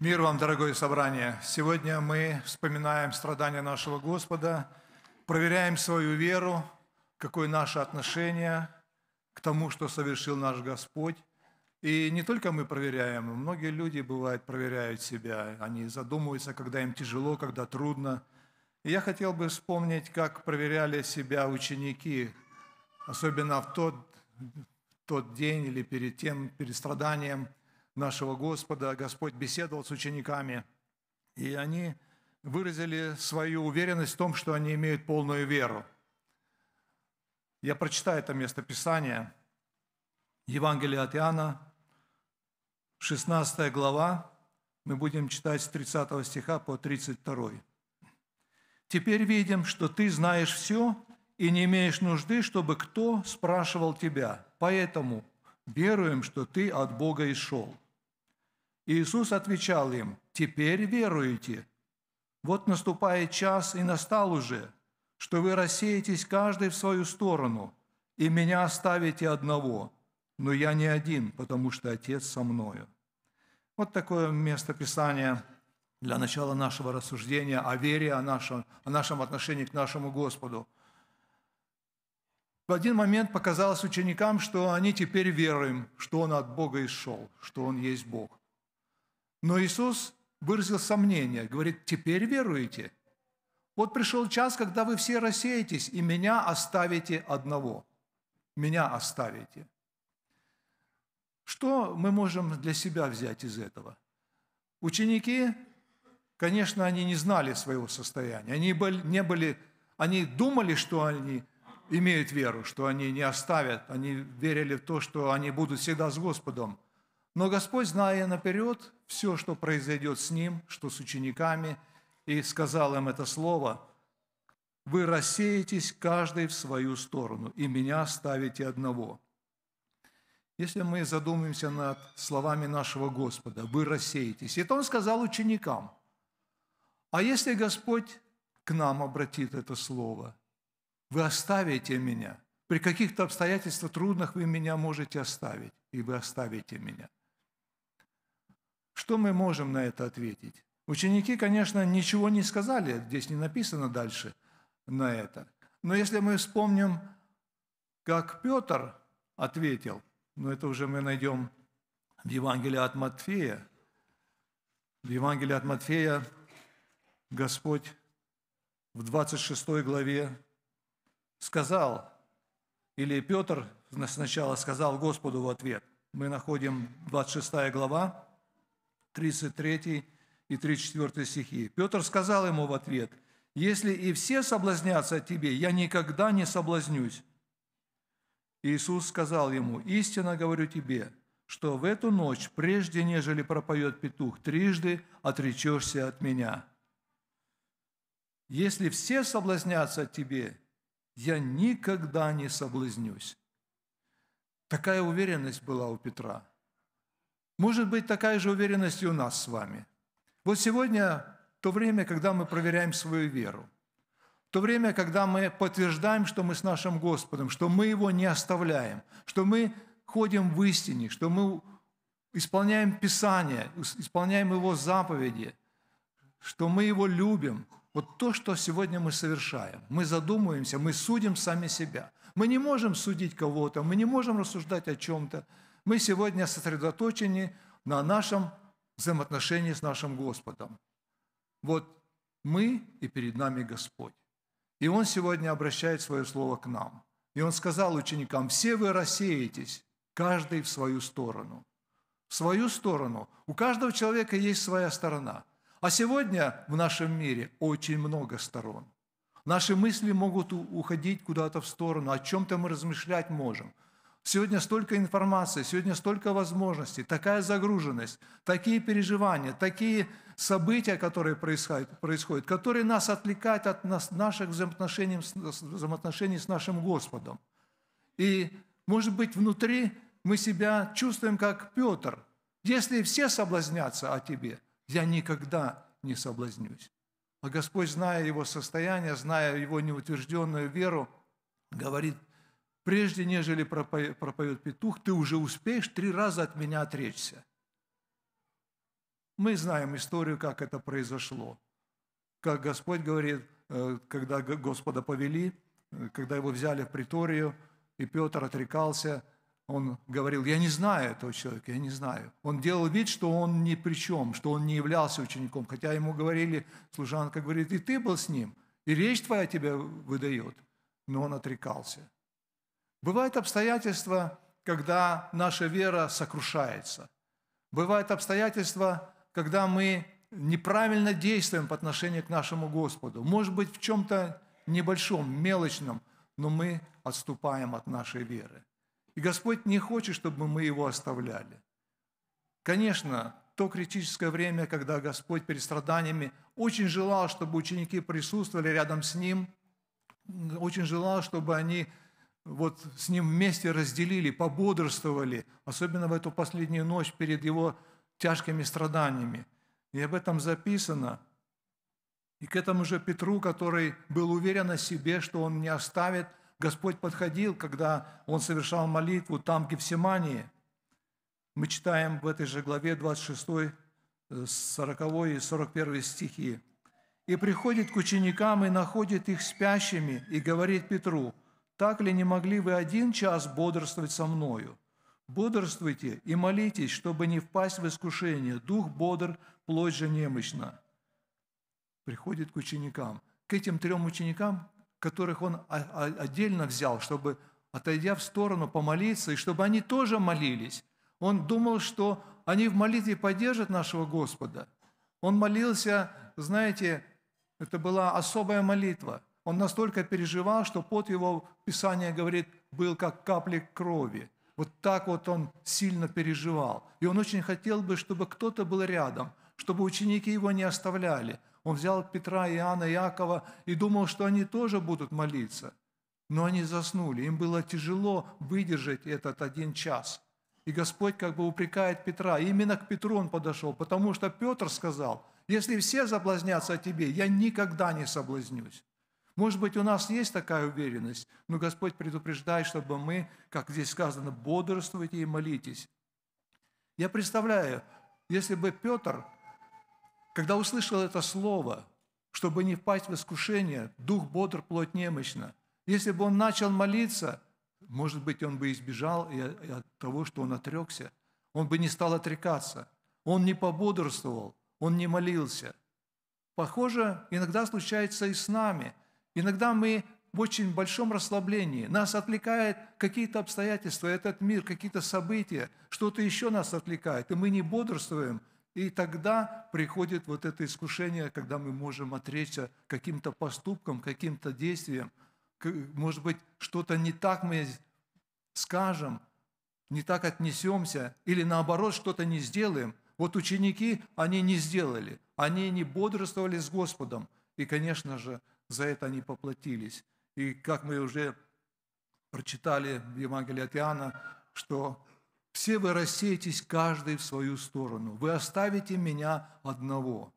Мир вам, дорогое собрание! Сегодня мы вспоминаем страдания нашего Господа, проверяем свою веру, какое наше отношение к тому, что совершил наш Господь. И не только мы проверяем, многие люди, бывает, проверяют себя. Они задумываются, когда им тяжело, когда трудно. И я хотел бы вспомнить, как проверяли себя ученики, особенно в тот, тот день или перед тем, перед страданием – нашего Господа, Господь беседовал с учениками, и они выразили свою уверенность в том, что они имеют полную веру. Я прочитаю это место Писания, Евангелие от Иоанна, 16 глава, мы будем читать с 30 стиха по 32. «Теперь видим, что ты знаешь все и не имеешь нужды, чтобы кто спрашивал тебя. Поэтому веруем, что ты от Бога и шел». Иисус отвечал им, «Теперь веруете. Вот наступает час и настал уже, что вы рассеетесь каждый в свою сторону, и меня оставите одного, но я не один, потому что Отец со мною». Вот такое место Писания для начала нашего рассуждения о вере, о нашем, о нашем отношении к нашему Господу. В один момент показалось ученикам, что они теперь веруем, что Он от Бога исшел, что Он есть Бог. Но Иисус выразил сомнение, говорит, теперь веруете? Вот пришел час, когда вы все рассеетесь, и меня оставите одного. Меня оставите. Что мы можем для себя взять из этого? Ученики, конечно, они не знали своего состояния. Они не были, они думали, что они имеют веру, что они не оставят. Они верили в то, что они будут всегда с Господом. Но Господь, зная наперед, все, что произойдет с ним, что с учениками, и сказал им это слово, «Вы рассеетесь каждый в свою сторону, и меня оставите одного». Если мы задумаемся над словами нашего Господа, «Вы рассеетесь», это Он сказал ученикам. А если Господь к нам обратит это слово, «Вы оставите меня», при каких-то обстоятельствах трудных вы меня можете оставить, и вы оставите меня – что мы можем на это ответить? Ученики, конечно, ничего не сказали, здесь не написано дальше на это. Но если мы вспомним, как Петр ответил, но ну, это уже мы найдем в Евангелии от Матфея. В Евангелии от Матфея Господь в 26 главе сказал, или Петр сначала сказал Господу в ответ. Мы находим 26 глава, 33 и 34 стихи. Петр сказал ему в ответ, «Если и все соблазнятся о тебе, я никогда не соблазнюсь». Иисус сказал ему, «Истинно говорю тебе, что в эту ночь, прежде нежели пропоет петух, трижды отречешься от меня». «Если все соблазнятся от тебе, я никогда не соблазнюсь». Такая уверенность была у Петра – может быть, такая же уверенность и у нас с вами. Вот сегодня то время, когда мы проверяем свою веру, то время, когда мы подтверждаем, что мы с нашим Господом, что мы Его не оставляем, что мы ходим в истине, что мы исполняем Писание, исполняем Его заповеди, что мы Его любим. Вот то, что сегодня мы совершаем. Мы задумываемся, мы судим сами себя. Мы не можем судить кого-то, мы не можем рассуждать о чем-то. Мы сегодня сосредоточены на нашем взаимоотношении с нашим Господом. Вот мы и перед нами Господь. И Он сегодня обращает свое слово к нам. И Он сказал ученикам, все вы рассеетесь, каждый в свою сторону. В свою сторону. У каждого человека есть своя сторона. А сегодня в нашем мире очень много сторон. Наши мысли могут уходить куда-то в сторону, о чем-то мы размышлять можем – Сегодня столько информации, сегодня столько возможностей, такая загруженность, такие переживания, такие события, которые происходят, происходят которые нас отвлекают от нас, наших взаимоотношений, взаимоотношений с нашим Господом. И, может быть, внутри мы себя чувствуем, как Петр. Если все соблазнятся о тебе, я никогда не соблазнюсь. А Господь, зная его состояние, зная его неутвержденную веру, говорит прежде нежели пропоет петух, ты уже успеешь три раза от меня отречься. Мы знаем историю, как это произошло. Как Господь говорит, э, когда Господа повели, э, когда его взяли в приторию, и Петр отрекался, он говорил, я не знаю этого человека, я не знаю. Он делал вид, что он ни при чем, что он не являлся учеником, хотя ему говорили, служанка говорит, и ты был с ним, и речь твоя тебя выдает. Но он отрекался. Бывают обстоятельства, когда наша вера сокрушается. Бывают обстоятельства, когда мы неправильно действуем по отношению к нашему Господу. Может быть, в чем-то небольшом, мелочном, но мы отступаем от нашей веры. И Господь не хочет, чтобы мы Его оставляли. Конечно, то критическое время, когда Господь перед страданиями очень желал, чтобы ученики присутствовали рядом с Ним, очень желал, чтобы они вот с ним вместе разделили, пободрствовали, особенно в эту последнюю ночь перед его тяжкими страданиями. И об этом записано. И к этому же Петру, который был уверен о себе, что он не оставит, Господь подходил, когда он совершал молитву там, в Гефсимании. Мы читаем в этой же главе 26, 40 э, и 41 стихи. «И приходит к ученикам и находит их спящими, и говорит Петру – так ли не могли вы один час бодрствовать со мною? Бодрствуйте и молитесь, чтобы не впасть в искушение. Дух бодр, плоть же немощна». Приходит к ученикам, к этим трем ученикам, которых он отдельно взял, чтобы, отойдя в сторону, помолиться, и чтобы они тоже молились. Он думал, что они в молитве поддержат нашего Господа. Он молился, знаете, это была особая молитва – он настолько переживал, что под его, Писание говорит, был как капли крови. Вот так вот он сильно переживал. И он очень хотел бы, чтобы кто-то был рядом, чтобы ученики его не оставляли. Он взял Петра, Иоанна, Якова и думал, что они тоже будут молиться. Но они заснули. Им было тяжело выдержать этот один час. И Господь как бы упрекает Петра. И именно к Петру он подошел, потому что Петр сказал, если все соблазнятся о тебе, я никогда не соблазнюсь. Может быть, у нас есть такая уверенность, но Господь предупреждает, чтобы мы, как здесь сказано, бодрствуйте и молитесь. Я представляю, если бы Петр, когда услышал это слово, чтобы не впасть в искушение, дух бодр, плоть немощна, если бы он начал молиться, может быть, он бы избежал и от того, что он отрекся, он бы не стал отрекаться, он не пободрствовал, он не молился. Похоже, иногда случается и с нами – Иногда мы в очень большом расслаблении. Нас отвлекают какие-то обстоятельства, этот мир, какие-то события, что-то еще нас отвлекает, и мы не бодрствуем. И тогда приходит вот это искушение, когда мы можем отречься каким-то поступком, каким-то действием. Может быть, что-то не так мы скажем, не так отнесемся, или наоборот, что-то не сделаем. Вот ученики, они не сделали, они не бодрствовали с Господом. И, конечно же, за это они поплатились. И как мы уже прочитали в Евангелии от Иоанна, что «все вы рассеетесь каждый в свою сторону, вы оставите меня одного».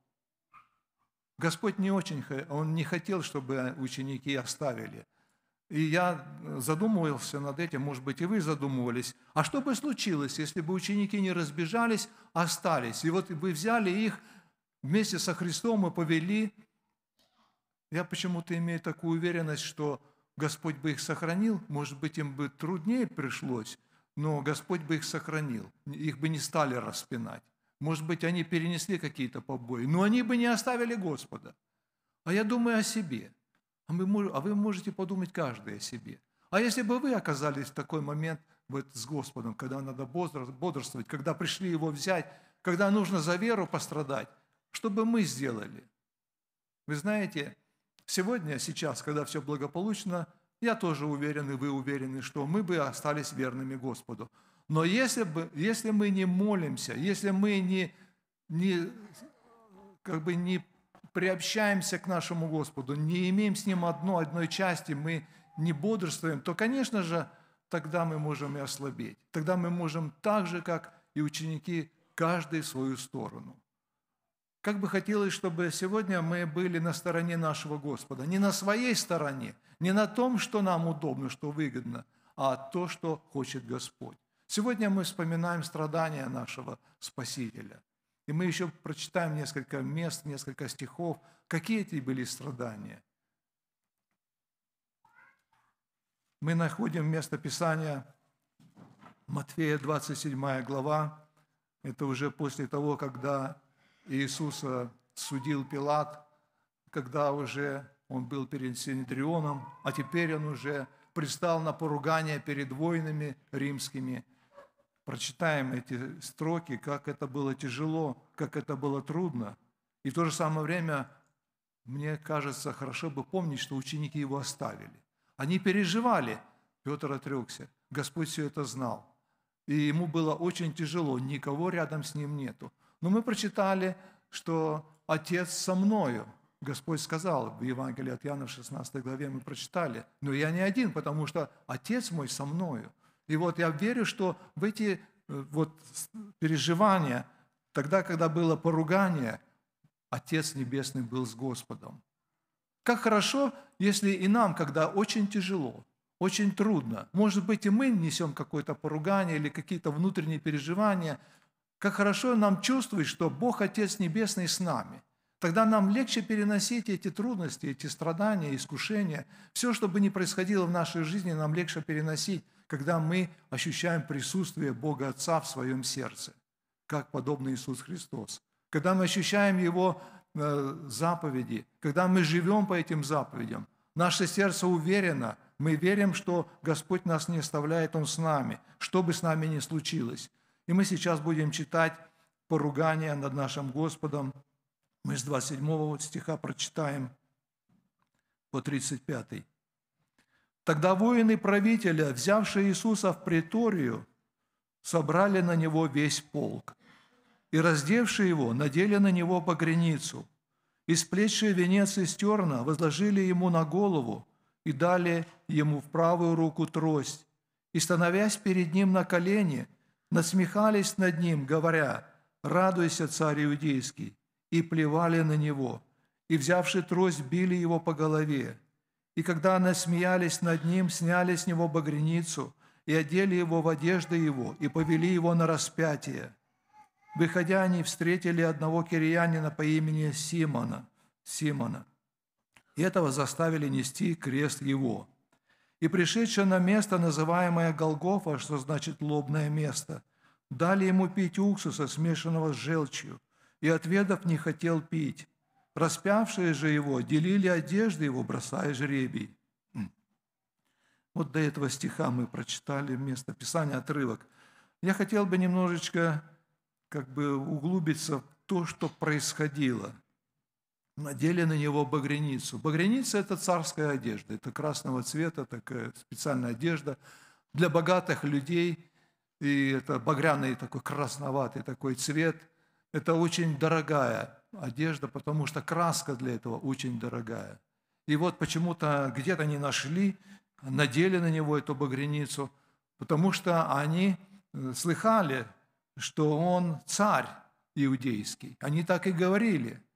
Господь не очень, Он не хотел, чтобы ученики оставили. И я задумывался над этим, может быть, и вы задумывались, а что бы случилось, если бы ученики не разбежались, остались? И вот вы взяли их вместе со Христом и повели я почему-то имею такую уверенность, что Господь бы их сохранил, может быть, им бы труднее пришлось, но Господь бы их сохранил, их бы не стали распинать. Может быть, они перенесли какие-то побои, но они бы не оставили Господа. А я думаю о себе. А, мы, а вы можете подумать каждый о себе. А если бы вы оказались в такой момент вот с Господом, когда надо бодрствовать, когда пришли Его взять, когда нужно за веру пострадать, что бы мы сделали? Вы знаете, Сегодня, сейчас, когда все благополучно, я тоже уверен, и вы уверены, что мы бы остались верными Господу. Но если, бы, если мы не молимся, если мы не, не, как бы не приобщаемся к нашему Господу, не имеем с Ним одно, одной части, мы не бодрствуем, то, конечно же, тогда мы можем и ослабеть. Тогда мы можем так же, как и ученики, каждый в свою сторону. Как бы хотелось, чтобы сегодня мы были на стороне нашего Господа. Не на своей стороне, не на том, что нам удобно, что выгодно, а то, что хочет Господь. Сегодня мы вспоминаем страдания нашего Спасителя. И мы еще прочитаем несколько мест, несколько стихов, какие эти были страдания. Мы находим место Писания Матфея 27 глава. Это уже после того, когда Иисуса судил Пилат, когда уже он был перед Синедрионом, а теперь он уже пристал на поругание перед воинами римскими. Прочитаем эти строки, как это было тяжело, как это было трудно. И в то же самое время, мне кажется, хорошо бы помнить, что ученики его оставили. Они переживали. Петр отрекся. Господь все это знал. И ему было очень тяжело, никого рядом с ним нету. Но мы прочитали, что Отец со мною. Господь сказал в Евангелии от Иоанна в 16 главе, мы прочитали, но я не один, потому что Отец мой со мною. И вот я верю, что в эти э, вот переживания, тогда, когда было поругание, Отец Небесный был с Господом. Как хорошо, если и нам, когда очень тяжело, очень трудно. Может быть, и мы несем какое-то поругание или какие-то внутренние переживания, как хорошо нам чувствовать, что Бог Отец Небесный с нами. Тогда нам легче переносить эти трудности, эти страдания, искушения. Все, что бы ни происходило в нашей жизни, нам легче переносить, когда мы ощущаем присутствие Бога Отца в своем сердце, как подобно Иисус Христос. Когда мы ощущаем Его э, заповеди, когда мы живем по этим заповедям, наше сердце уверено, мы верим, что Господь нас не оставляет, Он с нами, что бы с нами ни случилось. И мы сейчас будем читать поругание над нашим Господом. Мы с 27 стиха прочитаем по 35. Тогда воины правителя, взявшие Иисуса в приторию, собрали на него весь полк. И, раздевши его, надели на него погреницу. И, сплечшие венец из терна, возложили ему на голову и дали ему в правую руку трость. И, становясь перед ним на колени, – насмехались над ним, говоря, «Радуйся, царь иудейский!» и плевали на него, и, взявши трость, били его по голове. И когда насмеялись над ним, сняли с него багряницу и одели его в одежды его, и повели его на распятие. Выходя, они встретили одного кириянина по имени Симона, Симона, и этого заставили нести крест его – и пришедшие на место, называемое Голгофа, что значит «лобное место», дали ему пить уксуса, смешанного с желчью, и, отведав, не хотел пить. Распявшие же его делили одежды его, бросая жребий. Хм. Вот до этого стиха мы прочитали место Писания, отрывок. Я хотел бы немножечко как бы углубиться в то, что происходило надели на него багряницу. Багряница – это царская одежда, это красного цвета, такая специальная одежда для богатых людей. И это багряный такой красноватый такой цвет. Это очень дорогая одежда, потому что краска для этого очень дорогая. И вот почему-то где-то они нашли, надели на него эту багряницу, потому что они э, слыхали, что он царь иудейский. Они так и говорили –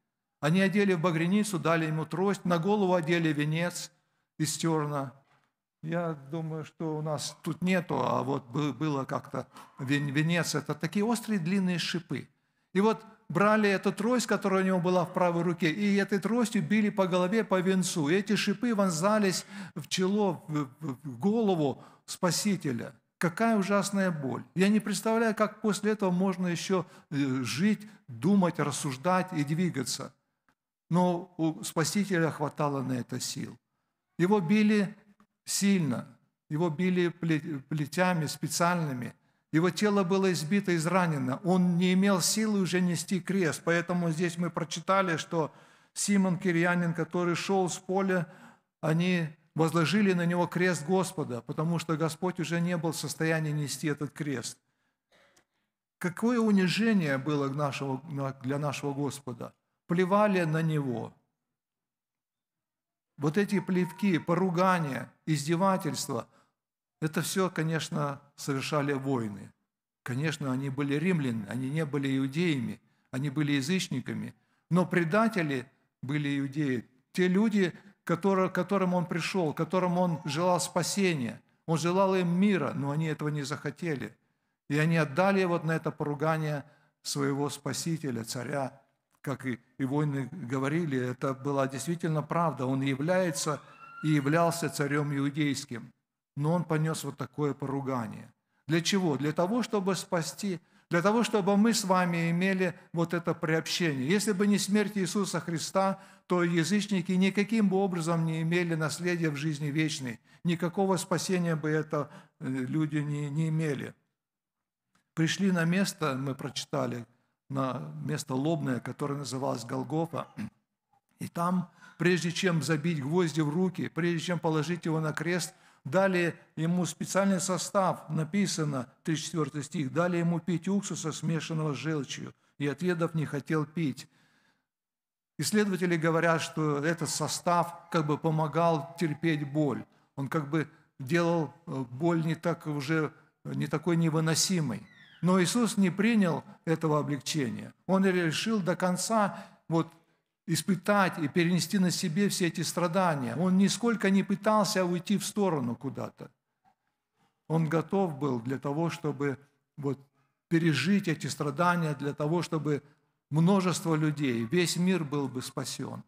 они одели в багреницу, дали ему трость, на голову одели венец из терна. Я думаю, что у нас тут нету, а вот было как-то венец. Это такие острые длинные шипы. И вот брали эту трость, которая у него была в правой руке, и этой тростью били по голове, по венцу. И эти шипы вонзались в чело, в голову Спасителя. Какая ужасная боль. Я не представляю, как после этого можно еще э, жить, думать, рассуждать и двигаться но у Спасителя хватало на это сил. Его били сильно, его били плетями специальными, его тело было избито, изранено, он не имел силы уже нести крест, поэтому здесь мы прочитали, что Симон Кирьянин, который шел с поля, они возложили на него крест Господа, потому что Господь уже не был в состоянии нести этот крест. Какое унижение было для нашего Господа – плевали на него. Вот эти плевки, поругания, издевательства, это все, конечно, совершали воины. Конечно, они были римляне, они не были иудеями, они были язычниками, но предатели были иудеи. Те люди, к которым он пришел, которым он желал спасения, он желал им мира, но они этого не захотели. И они отдали вот на это поругание своего Спасителя, Царя как и, и воины говорили, это была действительно правда. Он является и являлся царем иудейским. Но он понес вот такое поругание. Для чего? Для того, чтобы спасти, для того, чтобы мы с вами имели вот это приобщение. Если бы не смерть Иисуса Христа, то язычники никаким бы образом не имели наследия в жизни вечной. Никакого спасения бы это э, люди не, не имели. Пришли на место, мы прочитали, на место лобное, которое называлось Голгофа. И там, прежде чем забить гвозди в руки, прежде чем положить его на крест, дали ему специальный состав, написано, 34 стих, дали ему пить уксуса, смешанного с желчью, и отведов не хотел пить. Исследователи говорят, что этот состав как бы помогал терпеть боль. Он как бы делал э, боль не так уже не такой невыносимой. Но Иисус не принял этого облегчения. Он решил до конца вот испытать и перенести на себе все эти страдания. Он нисколько не пытался уйти в сторону куда-то. Он готов был для того, чтобы вот пережить эти страдания, для того, чтобы множество людей, весь мир был бы спасен.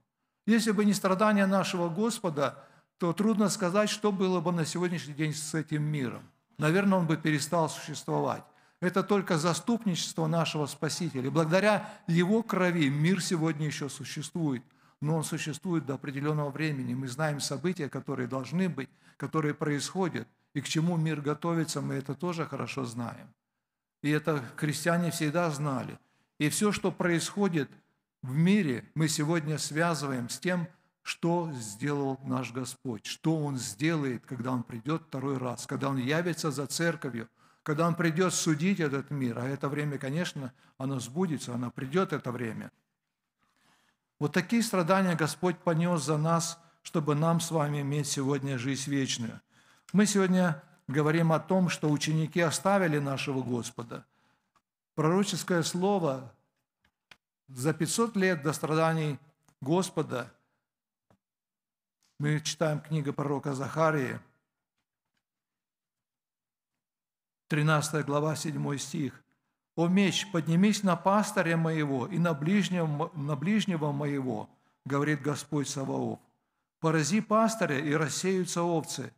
Если бы не страдания нашего Господа, то трудно сказать, что было бы на сегодняшний день с этим миром. Наверное, он бы перестал существовать это только заступничество нашего Спасителя. И благодаря Его крови мир сегодня еще существует, но он существует до определенного времени. Мы знаем события, которые должны быть, которые происходят, и к чему мир готовится, мы это тоже хорошо знаем. И это христиане всегда знали. И все, что происходит в мире, мы сегодня связываем с тем, что сделал наш Господь, что Он сделает, когда Он придет второй раз, когда Он явится за церковью – когда Он придет судить этот мир, а это время, конечно, оно сбудется, оно придет это время. Вот такие страдания Господь понес за нас, чтобы нам с вами иметь сегодня жизнь вечную. Мы сегодня говорим о том, что ученики оставили нашего Господа. Пророческое слово за 500 лет до страданий Господа, мы читаем книгу пророка Захарии – 13 глава, 7 стих. «О меч, поднимись на пастыря моего и на ближнего, на ближнего моего, говорит Господь Саваоф. Порази пастыря, и рассеются овцы,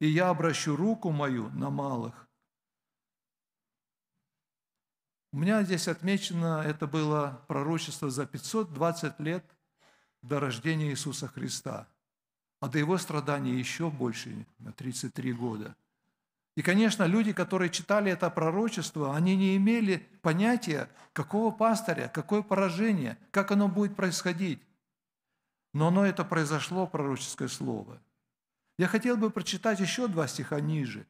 и я обращу руку мою на малых». У меня здесь отмечено, это было пророчество за 520 лет до рождения Иисуса Христа, а до его страданий еще больше, на 33 года – и, конечно, люди, которые читали это пророчество, они не имели понятия, какого пастыря, какое поражение, как оно будет происходить. Но оно это произошло, пророческое слово. Я хотел бы прочитать еще два стиха ниже.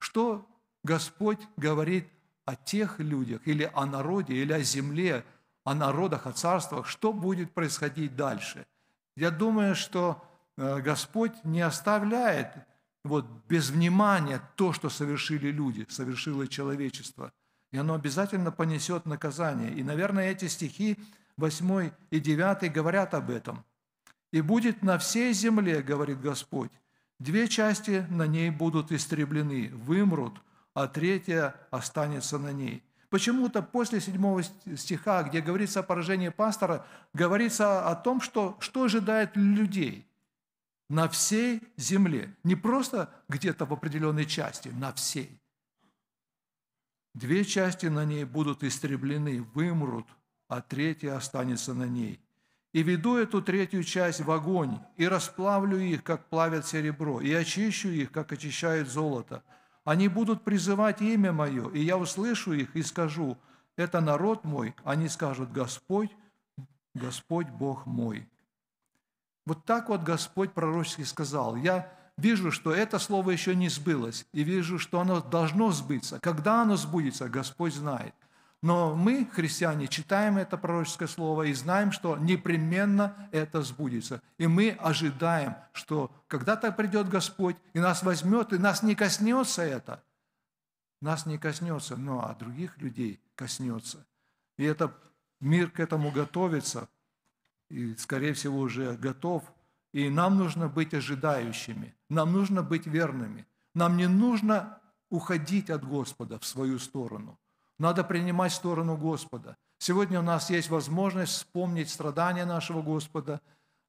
Что Господь говорит о тех людях, или о народе, или о земле, о народах, о царствах, что будет происходить дальше. Я думаю, что э, Господь не оставляет вот, без внимания то, что совершили люди, совершило человечество. И оно обязательно понесет наказание. И, наверное, эти стихи 8 и 9 говорят об этом. «И будет на всей земле, — говорит Господь, — две части на ней будут истреблены, вымрут, а третья останется на ней». Почему-то после седьмого стиха, где говорится о поражении пастора, говорится о том, что, что ожидает людей – на всей земле. Не просто где-то в определенной части, на всей. Две части на ней будут истреблены, вымрут, а третья останется на ней. И веду эту третью часть в огонь, и расплавлю их, как плавят серебро, и очищу их, как очищают золото. Они будут призывать имя Мое, и я услышу их и скажу, это народ мой. Они скажут, Господь, Господь Бог мой. Вот так вот Господь пророчески сказал. Я вижу, что это слово еще не сбылось, и вижу, что оно должно сбыться. Когда оно сбудется, Господь знает. Но мы, христиане, читаем это пророческое слово и знаем, что непременно это сбудется. И мы ожидаем, что когда-то придет Господь и нас возьмет, и нас не коснется это. Нас не коснется, но ну, а других людей коснется. И это мир к этому готовится, и, скорее всего, уже готов. И нам нужно быть ожидающими, нам нужно быть верными. Нам не нужно уходить от Господа в свою сторону. Надо принимать сторону Господа. Сегодня у нас есть возможность вспомнить страдания нашего Господа,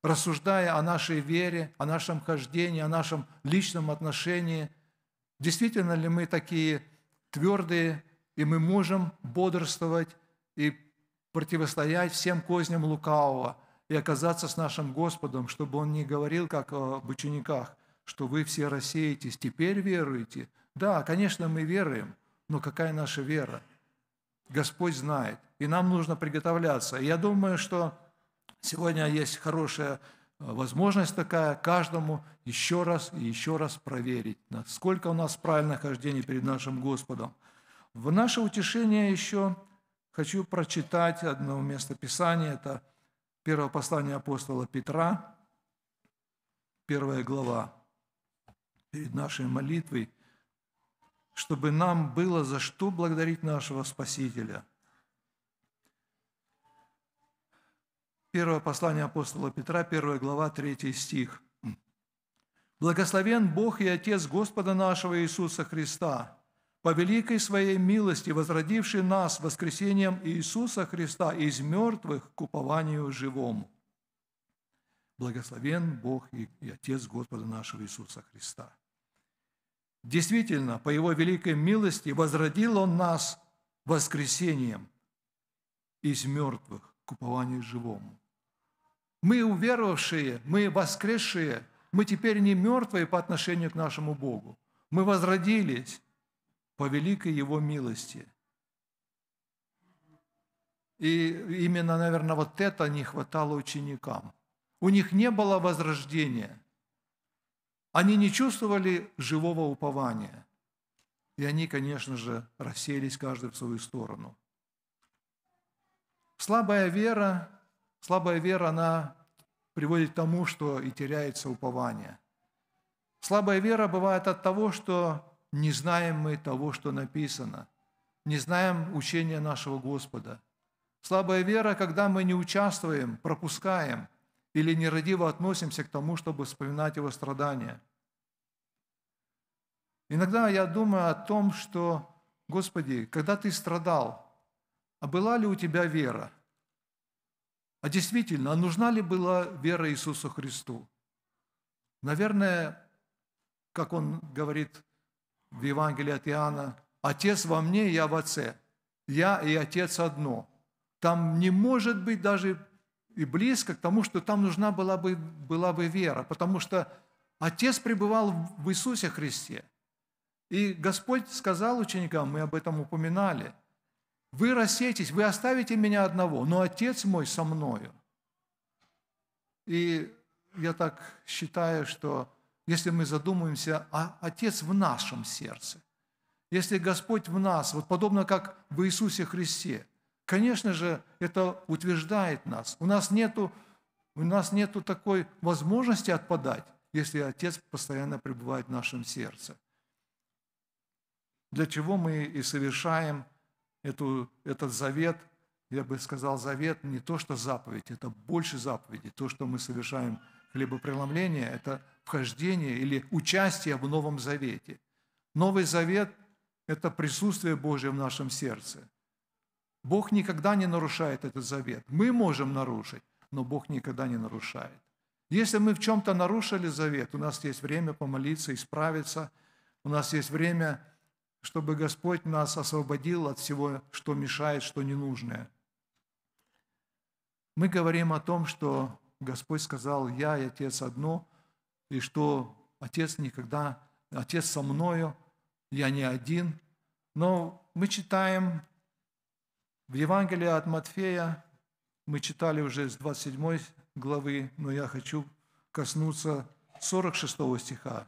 рассуждая о нашей вере, о нашем хождении, о нашем личном отношении. Действительно ли мы такие твердые, и мы можем бодрствовать и противостоять всем козням лукавого, и оказаться с нашим Господом, чтобы Он не говорил, как э, об учениках, что вы все рассеетесь, теперь веруете. Да, конечно, мы веруем, но какая наша вера? Господь знает, и нам нужно приготовляться. я думаю, что сегодня есть хорошая э, возможность такая каждому еще раз и еще раз проверить, насколько у нас правильное хождение перед нашим Господом. В наше утешение еще хочу прочитать одно место Писания, это Первое послание апостола Петра, первая глава, перед нашей молитвой, чтобы нам было за что благодарить нашего Спасителя. Первое послание апостола Петра, первая глава, третий стих. «Благословен Бог и Отец Господа нашего Иисуса Христа, по великой своей милости, возродивший нас воскресением Иисуса Христа из мертвых к упованию живому. Благословен Бог и Отец Господа нашего Иисуса Христа. Действительно, по Его великой милости возродил Он нас воскресением из мертвых к упованию живому. Мы уверовавшие, мы воскресшие, мы теперь не мертвые по отношению к нашему Богу. Мы возродились, по великой Его милости. И именно, наверное, вот это не хватало ученикам. У них не было возрождения. Они не чувствовали живого упования. И они, конечно же, расселись каждый в свою сторону. Слабая вера, слабая вера, она приводит к тому, что и теряется упование. Слабая вера бывает от того, что не знаем мы того, что написано, не знаем учения нашего Господа. Слабая вера, когда мы не участвуем, пропускаем или нерадиво относимся к тому, чтобы вспоминать его страдания. Иногда я думаю о том, что, Господи, когда ты страдал, а была ли у тебя вера? А действительно, а нужна ли была вера Иисусу Христу? Наверное, как он говорит в Евангелии от Иоанна, «Отец во мне, я в Отце, я и Отец одно». Там не может быть даже и близко к тому, что там нужна была бы, была бы вера, потому что Отец пребывал в Иисусе Христе. И Господь сказал ученикам, мы об этом упоминали, «Вы рассеетесь, вы оставите меня одного, но Отец мой со мною». И я так считаю, что если мы задумаемся о «А Отец в нашем сердце, если Господь в нас, вот подобно как в Иисусе Христе, конечно же, это утверждает нас. У нас нету, у нас нету такой возможности отпадать, если Отец постоянно пребывает в нашем сердце. Для чего мы и совершаем эту, этот завет, я бы сказал, завет не то, что заповедь, это больше заповеди, то, что мы совершаем – хлебопреломление – это вхождение или участие в Новом Завете. Новый Завет – это присутствие Божье в нашем сердце. Бог никогда не нарушает этот завет. Мы можем нарушить, но Бог никогда не нарушает. Если мы в чем-то нарушили завет, у нас есть время помолиться, исправиться, у нас есть время, чтобы Господь нас освободил от всего, что мешает, что ненужное. Мы говорим о том, что Господь сказал, я и Отец одно, и что Отец никогда, Отец со мною, я не один. Но мы читаем в Евангелии от Матфея, мы читали уже с 27 главы, но я хочу коснуться 46 стиха.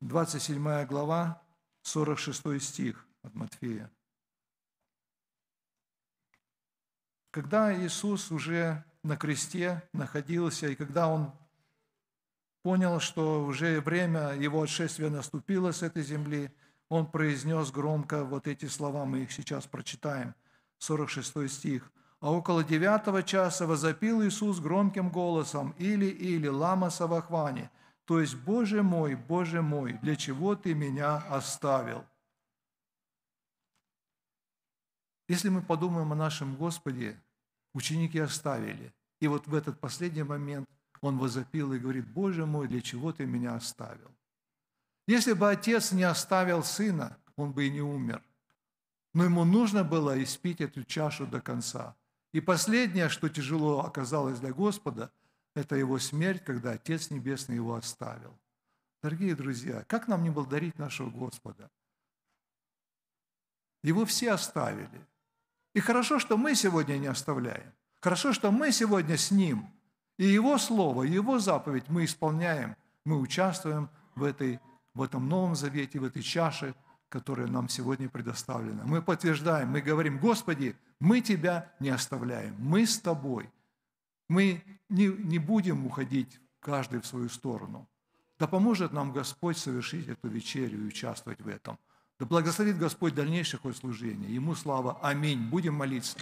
27 глава, 46 стих от Матфея. Когда Иисус уже на кресте находился, и когда он понял, что уже время его отшествия наступило с этой земли, он произнес громко вот эти слова, мы их сейчас прочитаем, 46 стих. «А около девятого часа возопил Иисус громким голосом, или, или, лама савахвани, то есть, Боже мой, Боже мой, для чего ты меня оставил?» Если мы подумаем о нашем Господе, Ученики оставили. И вот в этот последний момент он возопил и говорит, «Боже мой, для чего ты меня оставил?» Если бы отец не оставил сына, он бы и не умер. Но ему нужно было испить эту чашу до конца. И последнее, что тяжело оказалось для Господа, это его смерть, когда Отец Небесный его оставил. Дорогие друзья, как нам не благодарить нашего Господа? Его все оставили. И хорошо, что мы сегодня не оставляем. Хорошо, что мы сегодня с Ним. И Его Слово, и Его заповедь мы исполняем. Мы участвуем в, этой, в этом Новом Завете, в этой чаше, которая нам сегодня предоставлена. Мы подтверждаем, мы говорим, Господи, мы Тебя не оставляем, мы с Тобой. Мы не, не будем уходить каждый в свою сторону. Да поможет нам Господь совершить эту вечерю и участвовать в этом. Да благословит Господь дальнейшее Его служение. Ему слава. Аминь. Будем молиться.